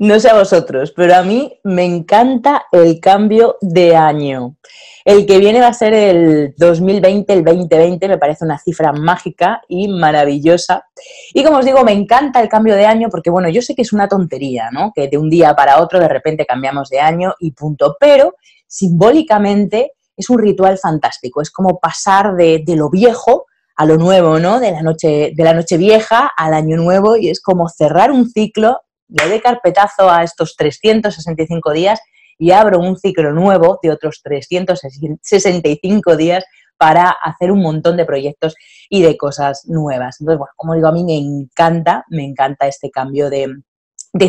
No sé a vosotros, pero a mí me encanta el cambio de año. El que viene va a ser el 2020, el 2020, me parece una cifra mágica y maravillosa. Y como os digo, me encanta el cambio de año porque, bueno, yo sé que es una tontería, ¿no? Que de un día para otro de repente cambiamos de año y punto. Pero simbólicamente es un ritual fantástico, es como pasar de, lo viejo a lo nuevo, ¿no? De la, noche, de la noche vieja al año nuevo y es como cerrar un ciclo le doy carpetazo a estos 365 días y abro un ciclo nuevo de otros 365 días para hacer un montón de proyectos y de cosas nuevas. Entonces, bueno, como digo, a mí me encanta, me encanta este cambio de,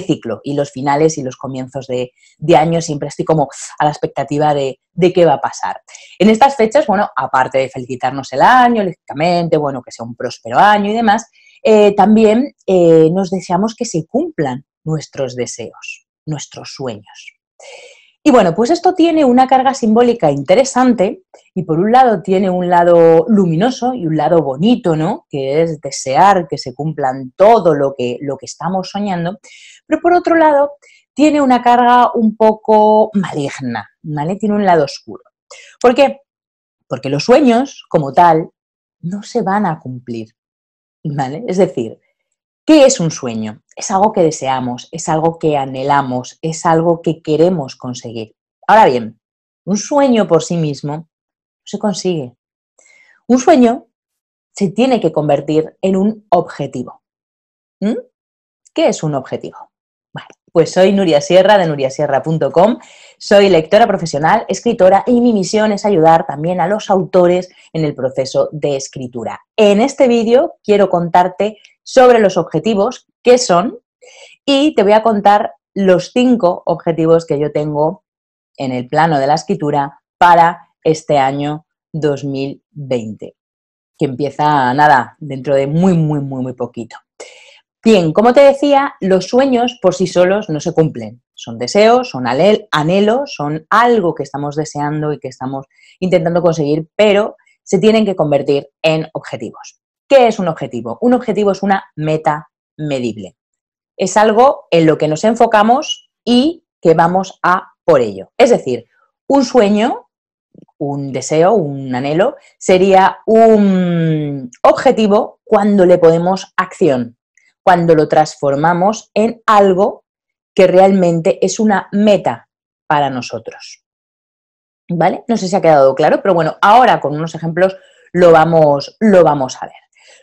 ciclo y los finales y los comienzos de, año siempre estoy como a la expectativa de, qué va a pasar. En estas fechas, bueno, aparte de felicitarnos el año, lógicamente, bueno, que sea un próspero año y demás, eh, también eh, nos deseamos que se cumplan nuestros deseos, nuestros sueños. Y bueno, pues esto tiene una carga simbólica interesante y por un lado tiene un lado luminoso y un lado bonito, ¿no? Que es desear que se cumplan todo lo que, lo que estamos soñando, pero por otro lado tiene una carga un poco maligna, ¿vale? Tiene un lado oscuro. ¿Por qué? Porque los sueños, como tal, no se van a cumplir, ¿vale? Es decir, ¿Qué es un sueño? Es algo que deseamos, es algo que anhelamos, es algo que queremos conseguir. Ahora bien, un sueño por sí mismo no se consigue. Un sueño se tiene que convertir en un objetivo. ¿Mm? ¿Qué es un objetivo? pues soy Nuria Sierra de nuriasierra.com, soy lectora profesional, escritora y mi misión es ayudar también a los autores en el proceso de escritura. En este vídeo quiero contarte sobre los objetivos, qué son, y te voy a contar los cinco objetivos que yo tengo en el plano de la escritura para este año 2020, que empieza nada, dentro de muy, muy, muy, muy poquito. Bien, como te decía, los sueños por sí solos no se cumplen. Son deseos, son anhelos, son algo que estamos deseando y que estamos intentando conseguir, pero se tienen que convertir en objetivos. ¿Qué es un objetivo? Un objetivo es una meta medible. Es algo en lo que nos enfocamos y que vamos a por ello. Es decir, un sueño, un deseo, un anhelo, sería un objetivo cuando le ponemos acción, cuando lo transformamos en algo que realmente es una meta para nosotros. ¿Vale? No sé si ha quedado claro, pero bueno, ahora con unos ejemplos lo vamos, lo vamos a ver.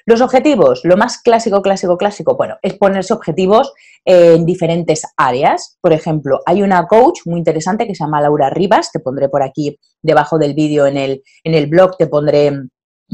Los objetivos, lo más clásico, clásico, clásico, bueno, es ponerse objetivos en diferentes áreas. Por ejemplo, hay una coach muy interesante que se llama Laura Rivas, te pondré por aquí debajo del vídeo en el, en el blog, te pondré,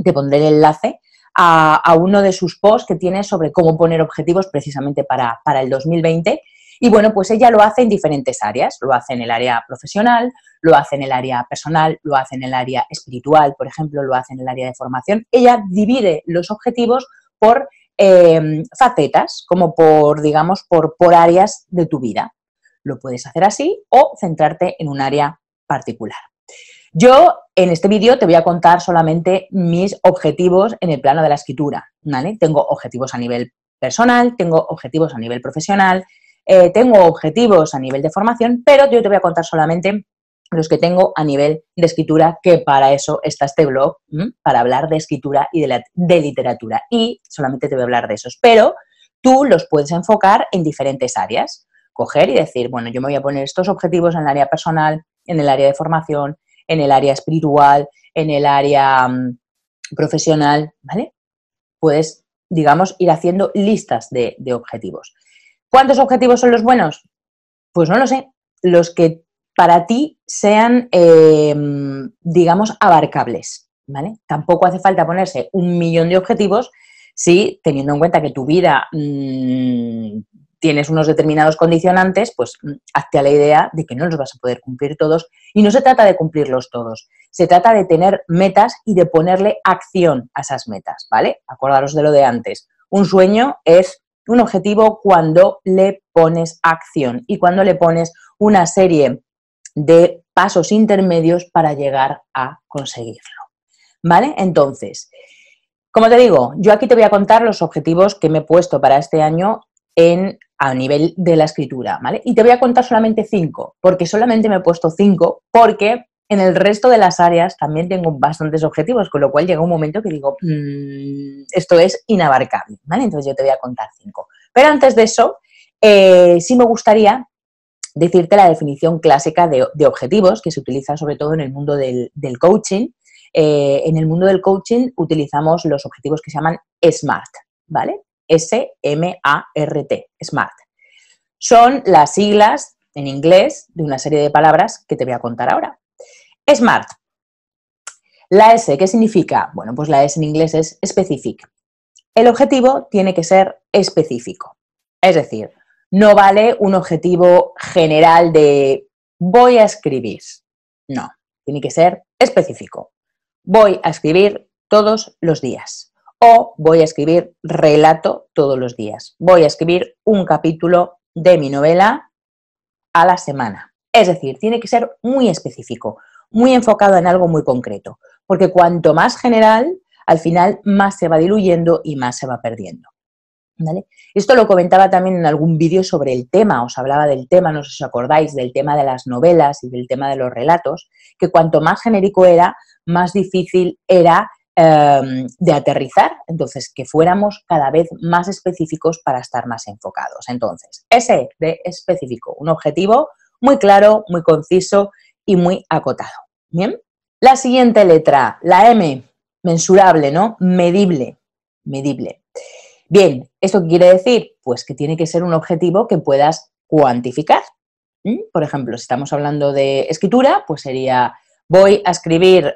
te pondré el enlace. A, uno de sus posts que tiene sobre cómo poner objetivos precisamente para, para el 2020 y bueno, pues ella lo hace en diferentes áreas, lo hace en el área profesional, lo hace en el área personal, lo hace en el área espiritual, por ejemplo, lo hace en el área de formación. Ella divide los objetivos por em, facetas, como por, digamos, por, por áreas de tu vida. Lo puedes hacer así o centrarte en un área particular. Yo en este vídeo te voy a contar solamente mis objetivos en el plano de la escritura, ¿vale? Tengo objetivos a nivel personal, tengo objetivos a nivel profesional, eh, tengo objetivos a nivel de formación, pero yo te voy a contar solamente los que tengo a nivel de escritura, que para eso está este blog, para hablar de escritura y de, literatura. Y solamente te voy a hablar de esos, pero tú los puedes enfocar en diferentes áreas. Coger y decir, bueno, yo me voy a poner estos objetivos en el área personal, en el área de formación, en el área espiritual, en el área mm, profesional, ¿vale? Puedes, digamos, ir haciendo listas de objetivos. ¿Cuántos objetivos son los buenos? Pues no lo sé. Los que para ti sean, eh, digamos, abarcables. ¿vale? Tampoco hace falta ponerse un millón de objetivos si, teniendo en cuenta que tu vida mm, tienes unos determinados condicionantes, pues mm, hazte a la idea de que no los vas a poder cumplir todos. Y no se trata de cumplirlos todos, se trata de tener metas y de ponerle acción a esas metas, ¿vale? Acordaros de lo de antes. Un sueño es un objetivo cuando le pones acción y cuando le pones una serie de pasos intermedios para llegar a conseguirlo. ¿Vale? Entonces, como te digo, yo aquí te voy a contar los objetivos que me he puesto para este año en, a nivel de la escritura, ¿vale? Y te voy a contar solamente cinco, porque solamente me he puesto cinco, porque en el resto de las áreas también tengo bastantes objetivos, con lo cual llega un momento que digo, mm, esto es inabarcable, ¿vale? Entonces yo te voy a contar cinco. Pero antes de eso, eh, sí me gustaría decirte la definición clásica de, objetivos que se utiliza sobre todo en el mundo del, coaching. Eh, en el mundo del coaching utilizamos los objetivos que se llaman SMART, ¿vale? S-M-A-R-T, SMART. Son las siglas en inglés de una serie de palabras que te voy a contar ahora. Smart. La S, ¿qué significa? Bueno, pues la S en inglés es specific. El objetivo tiene que ser específico. Es decir, no vale un objetivo general de voy a escribir. No, tiene que ser específico. Voy a escribir todos los días. O voy a escribir relato todos los días. Voy a escribir un capítulo de mi novela a la semana. Es decir, tiene que ser muy específico muy enfocado en algo muy concreto, porque cuanto más general, al final más se va diluyendo y más se va perdiendo. Esto lo comentaba también en algún vídeo sobre el tema, os hablaba del tema, no sé si os acordáis, del tema de las novelas y del tema de los relatos, que cuanto más genérico era, más difícil era em, de aterrizar, entonces que fuéramos cada vez más específicos para estar más enfocados. Entonces, ese de específico, un objetivo muy claro, muy conciso y muy acotado. Bien. La siguiente letra, la M, mensurable, ¿no? Medible, medible. Bien, ¿esto qué quiere decir? Pues que tiene que ser un objetivo que puedas cuantificar. ¿Mm? Por ejemplo, si estamos hablando de escritura, pues sería voy a escribir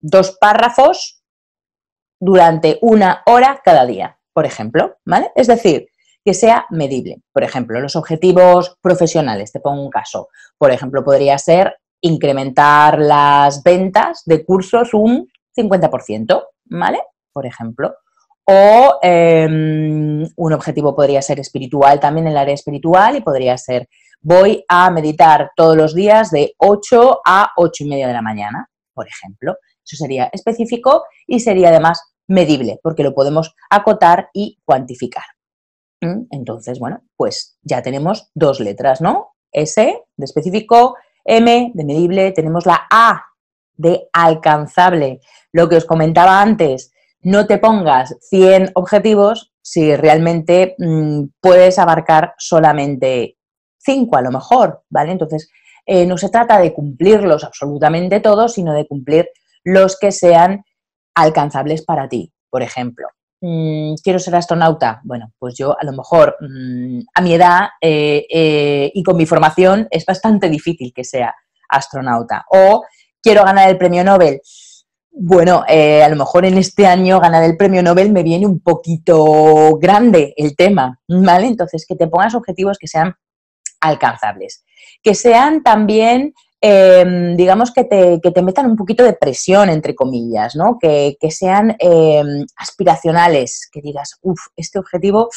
dos párrafos durante una hora cada día, por ejemplo, ¿vale? Es decir, que sea medible. Por ejemplo, los objetivos profesionales, te pongo un caso. Por ejemplo, podría ser incrementar las ventas de cursos un 50%, ¿vale? Por ejemplo. O em, un objetivo podría ser espiritual, también en el área espiritual, y podría ser voy a meditar todos los días de 8 a 8 y media de la mañana, por ejemplo. Eso sería específico y sería además medible, porque lo podemos acotar y cuantificar. Mm, entonces, bueno, pues ya tenemos dos letras, ¿no? S de específico, M de medible, tenemos la A de alcanzable. Lo que os comentaba antes, no te pongas 100 objetivos si realmente mm, puedes abarcar solamente 5 a lo mejor, ¿vale? Entonces, eh, no se trata de cumplirlos absolutamente todos, sino de cumplir los que sean alcanzables para ti, por ejemplo. Mm, quiero ser astronauta. Bueno, pues yo a lo mejor mm, a mi edad eh, eh, y con mi formación es bastante difícil que sea astronauta. O quiero ganar el premio Nobel. Bueno, eh, a lo mejor en este año ganar el premio Nobel me viene un poquito grande el tema, ¿vale? Entonces, que te pongas objetivos que sean alcanzables, que sean también Em, digamos, que te, metan un poquito de presión, entre comillas, ¿no? Que, sean em, aspiracionales, que digas, uff, este objetivo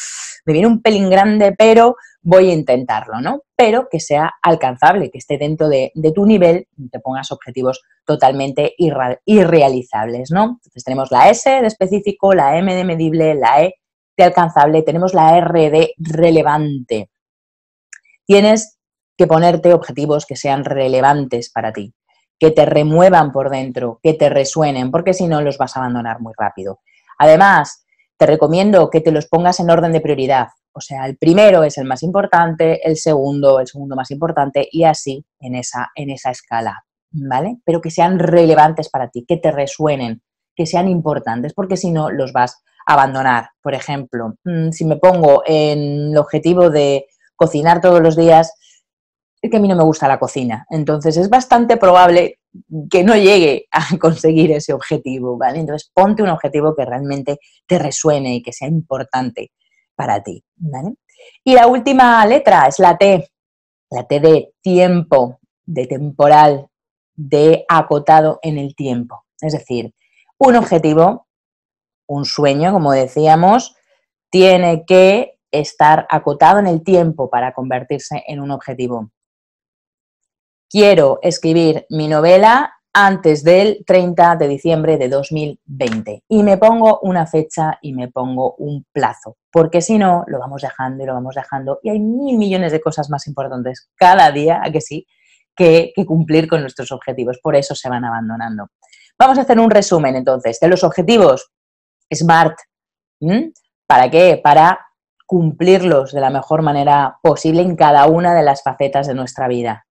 me viene un pelín grande, pero voy a intentarlo, ¿no? Pero que sea alcanzable, que esté dentro de, tu nivel, te pongas objetivos totalmente irrealizables, ¿no? Entonces tenemos la S de específico, la M de medible, la E de alcanzable, tenemos la R de relevante. Tienes que ponerte objetivos que sean relevantes para ti, que te remuevan por dentro, que te resuenen, porque si no los vas a abandonar muy rápido. Además, te recomiendo que te los pongas en orden de prioridad. O sea, el primero es el más importante, el segundo, el segundo más importante y así en esa, en esa escala, ¿vale? Pero que sean relevantes para ti, que te resuenen, que sean importantes, porque si no los vas a abandonar. Por ejemplo, mm, si me pongo en el objetivo de cocinar todos los días que a mí no me gusta la cocina. Entonces es bastante probable que no llegue a conseguir ese objetivo, ¿vale? Entonces ponte un objetivo que realmente te resuene y que sea importante para ti, ¿vale? Y la última letra es la T, la T de tiempo, de temporal, de acotado en el tiempo. Es decir, un objetivo, un sueño, como decíamos, tiene que estar acotado en el tiempo para convertirse en un objetivo quiero escribir mi novela antes del 30 de diciembre de 2020. Y me pongo una fecha y me pongo un plazo, porque si no, lo vamos dejando y lo vamos dejando. Y hay mil millones de cosas más importantes cada día, que sí, que, cumplir con nuestros objetivos. Por eso se van abandonando. Vamos a hacer un resumen entonces de los objetivos SMART. ¿Para qué? Para cumplirlos de la mejor manera posible en cada una de las facetas de nuestra vida.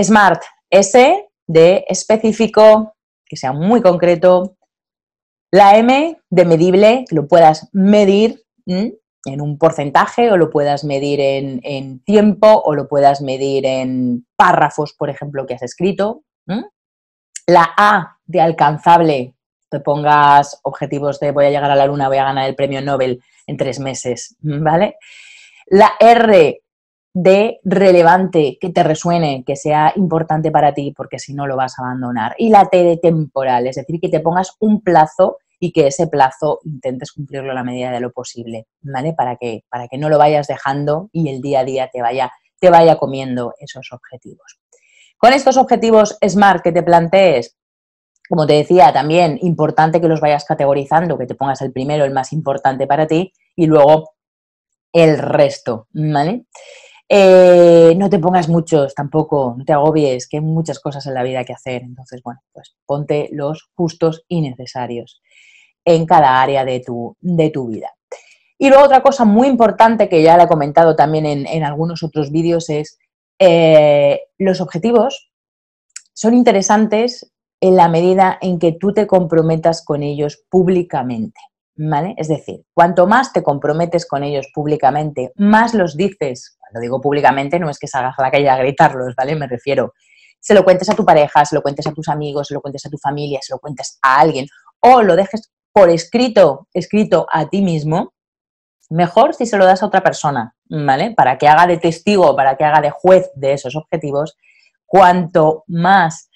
SMART, S de específico, que sea muy concreto. La M de medible, que lo puedas medir en un porcentaje o lo puedas medir en, tiempo o lo puedas medir en párrafos, por ejemplo, que has escrito. La A de alcanzable, te pongas objetivos de voy a llegar a la luna, voy a ganar el premio Nobel en tres meses, ¿vale? La R de relevante, que te resuene, que sea importante para ti, porque si no lo vas a abandonar. Y la T de temporal, es decir, que te pongas un plazo y que ese plazo intentes cumplirlo a la medida de lo posible, ¿vale? Para que, para que no lo vayas dejando y el día a día te vaya, te vaya comiendo esos objetivos. Con estos objetivos SMART que te plantees, como te decía, también importante que los vayas categorizando, que te pongas el primero, el más importante para ti, y luego el resto, ¿vale? Eh, no te pongas muchos tampoco, no te agobies, que hay muchas cosas en la vida que hacer. Entonces, bueno, pues ponte los justos y necesarios en cada área de tu, de tu vida. Y luego otra cosa muy importante que ya la he comentado también en, algunos otros vídeos es eh, los objetivos son interesantes en la medida en que tú te comprometas con ellos públicamente. ¿Vale? Es decir, cuanto más te comprometes con ellos públicamente, más los dices lo digo públicamente, no es que salgas a la calle a gritarlos, ¿vale? Me refiero, se lo cuentes a tu pareja, se lo cuentes a tus amigos, se lo cuentes a tu familia, se lo cuentes a alguien, o lo dejes por escrito, escrito a ti mismo, mejor si se lo das a otra persona, ¿vale? Para que haga de testigo, para que haga de juez de esos objetivos, cuanto más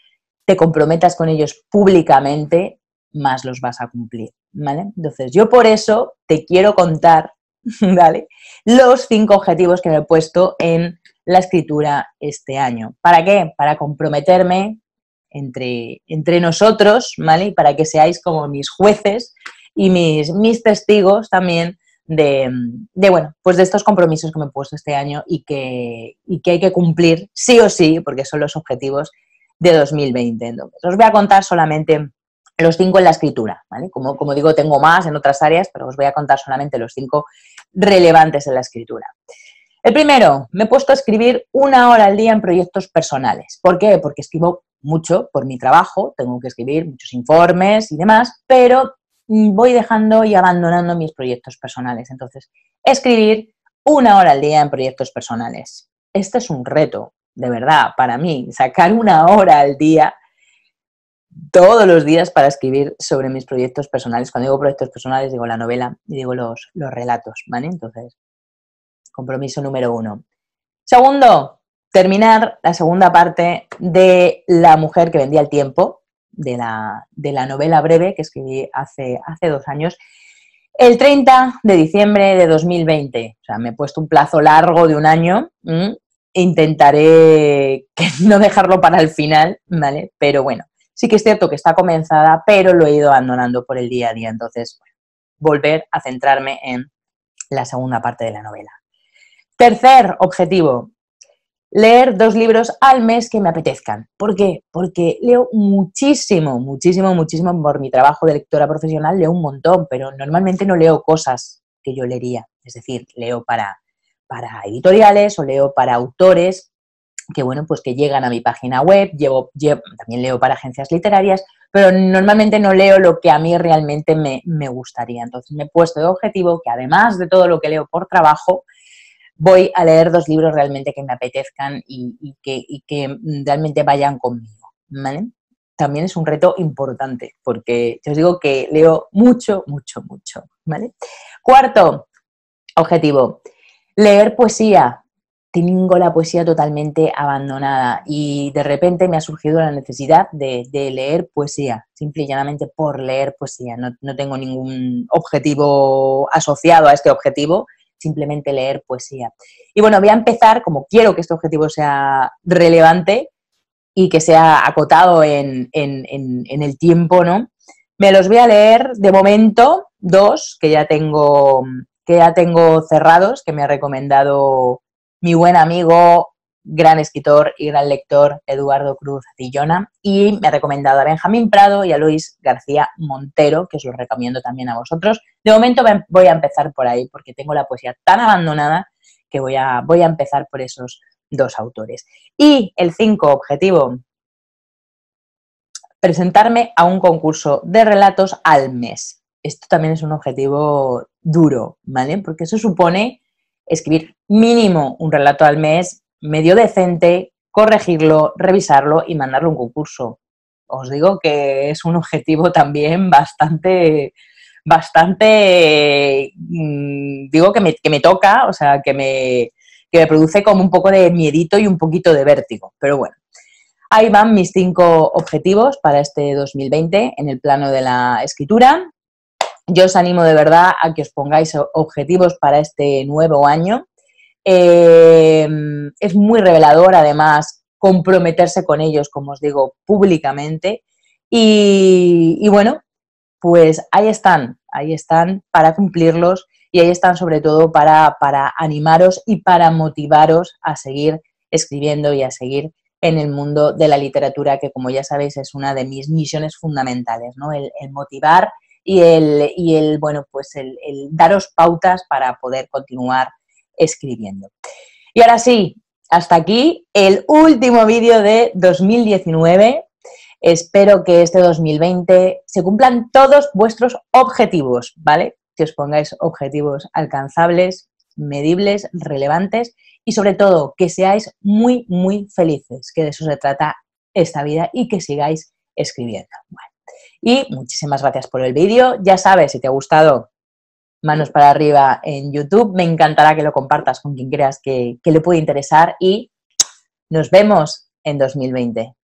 te comprometas con ellos públicamente, más los vas a cumplir, ¿vale? Entonces, yo por eso te quiero contar ¿vale? Los cinco objetivos que me he puesto en la escritura este año. ¿Para qué? Para comprometerme entre, entre nosotros, ¿vale? Y para que seáis como mis jueces y mis, mis testigos también de, de, bueno, pues de estos compromisos que me he puesto este año y que, y que hay que cumplir sí o sí, porque son los objetivos de 2020. os voy a contar solamente los cinco en la escritura, ¿vale? Como, como digo, tengo más en otras áreas, pero os voy a contar solamente los cinco relevantes en la escritura. El primero, me he puesto a escribir una hora al día en proyectos personales. ¿Por qué? Porque escribo mucho por mi trabajo, tengo que escribir muchos informes y demás, pero mm, voy dejando y abandonando mis proyectos personales. Entonces, escribir una hora al día en proyectos personales. Este es un reto, de verdad, para mí, sacar una hora al día todos los días para escribir sobre mis proyectos personales. Cuando digo proyectos personales, digo la novela y digo los, los relatos, ¿vale? Entonces, compromiso número uno. Segundo, terminar la segunda parte de La mujer que vendía el tiempo, de la, novela breve que escribí hace, hace dos años el 30 de diciembre de 2020. O sea, me he puesto un plazo largo de un año. e Intentaré no dejarlo para el final, ¿vale? Pero bueno, sí que es cierto que está comenzada, pero lo he ido abandonando por el día a día. Entonces, volver a centrarme en la segunda parte de la novela. Tercer objetivo, leer dos libros al mes que me apetezcan. ¿Por qué? Porque leo muchísimo, muchísimo, muchísimo por mi trabajo de lectora profesional, leo un montón, pero normalmente no leo cosas que yo leería. Es decir, leo para, para editoriales o leo para autores que bueno, pues que llegan a mi página web, llevo, también leo para agencias literarias, pero normalmente no leo lo que a mí realmente me, gustaría. Entonces me he puesto de objetivo que además de todo lo que leo por trabajo, voy a leer dos libros realmente que me apetezcan y, que, realmente vayan conmigo. También es un reto importante, porque yo os digo que leo mucho, mucho, mucho. Cuarto objetivo, leer poesía, tengo la poesía totalmente abandonada y de repente me ha surgido la necesidad de, leer poesía, simple y llanamente por leer poesía. No, tengo ningún objetivo asociado a este objetivo, simplemente leer poesía. Y bueno, voy a empezar, como quiero que este objetivo sea relevante y que sea acotado en, el tiempo, ¿no? Me los voy a leer de momento dos que ya tengo, que ya tengo cerrados, que me ha recomendado mi buen amigo, gran escritor y gran lector, Eduardo Cruz Dillona, y me ha recomendado a Benjamín Prado y a Luis García Montero, que os lo recomiendo también a vosotros. De momento voy a empezar por ahí, porque tengo la poesía tan abandonada que voy a, voy a empezar por esos dos autores. Y el cinco objetivo, presentarme a un concurso de relatos al mes. Esto también es un objetivo duro, ¿vale? Porque eso supone escribir mínimo un relato al mes, medio decente, corregirlo, revisarlo y mandarlo a un concurso. Os digo que es un objetivo también bastante, bastante, mm, digo que me, toca, o sea, que me, que me produce como un poco de miedito y un poquito de vértigo. Pero bueno, ahí van mis cinco objetivos para este 2020 en el plano de la escritura yo os animo de verdad a que os pongáis objetivos para este nuevo año. Eh, es muy revelador, además, comprometerse con ellos, como os digo, públicamente. Y, bueno, pues ahí están, ahí están para cumplirlos y ahí están sobre todo para, animaros y para motivaros a seguir escribiendo y a seguir en el mundo de la literatura, que como ya sabéis es una de mis misiones fundamentales, ¿no? el motivar y el, y el bueno, pues el, daros pautas para poder continuar escribiendo. Y ahora sí, hasta aquí el último vídeo de 2019. Espero que este 2020 se cumplan todos vuestros objetivos, ¿vale? Que os pongáis objetivos alcanzables, medibles, relevantes y sobre todo que seáis muy, muy felices, que de eso se trata esta vida y que sigáis escribiendo. Y muchísimas gracias por el vídeo. Ya sabes, si te ha gustado, manos para arriba en YouTube. Me encantará que lo compartas con quien creas que, le puede interesar y nos vemos en 2020.